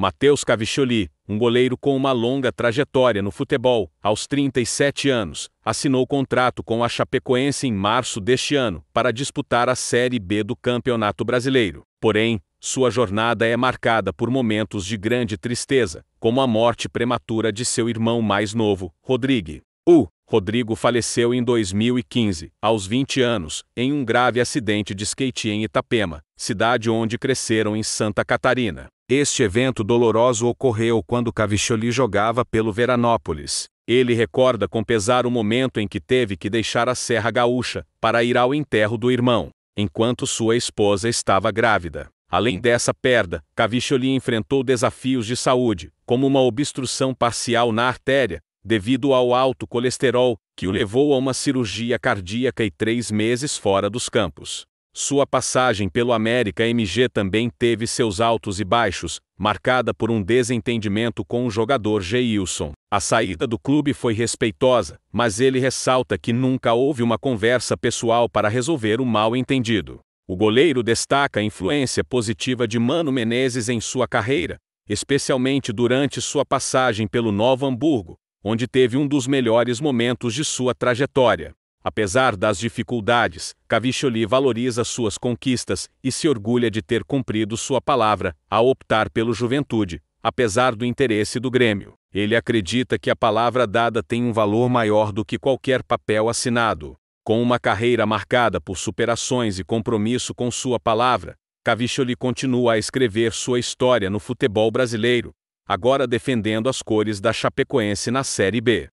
Matheus Caviccioli, um goleiro com uma longa trajetória no futebol, aos 37 anos, assinou contrato com a Chapecoense em março deste ano para disputar a Série B do Campeonato Brasileiro. Porém, sua jornada é marcada por momentos de grande tristeza, como a morte prematura de seu irmão mais novo, Rodrigo. O Rodrigo faleceu em 2015, aos 20 anos, em um grave acidente de skate em Itapema, cidade onde cresceram em Santa Catarina. Este evento doloroso ocorreu quando Cavicchioli jogava pelo Veranópolis. Ele recorda com pesar o momento em que teve que deixar a Serra Gaúcha para ir ao enterro do irmão, enquanto sua esposa estava grávida. Além dessa perda, Cavicchioli enfrentou desafios de saúde, como uma obstrução parcial na artéria, devido ao alto colesterol, que o levou a uma cirurgia cardíaca e três meses fora dos campos. Sua passagem pelo América MG também teve seus altos e baixos, marcada por um desentendimento com o jogador Geilson. A saída do clube foi respeitosa, mas ele ressalta que nunca houve uma conversa pessoal para resolver o mal entendido. O goleiro destaca a influência positiva de Mano Menezes em sua carreira, especialmente durante sua passagem pelo Novo Hamburgo, onde teve um dos melhores momentos de sua trajetória. Apesar das dificuldades, Cavicchioli valoriza suas conquistas e se orgulha de ter cumprido sua palavra ao optar pelo Juventude, apesar do interesse do Grêmio. Ele acredita que a palavra dada tem um valor maior do que qualquer papel assinado. Com uma carreira marcada por superações e compromisso com sua palavra, Cavicchioli continua a escrever sua história no futebol brasileiro, agora defendendo as cores da Chapecoense na Série B.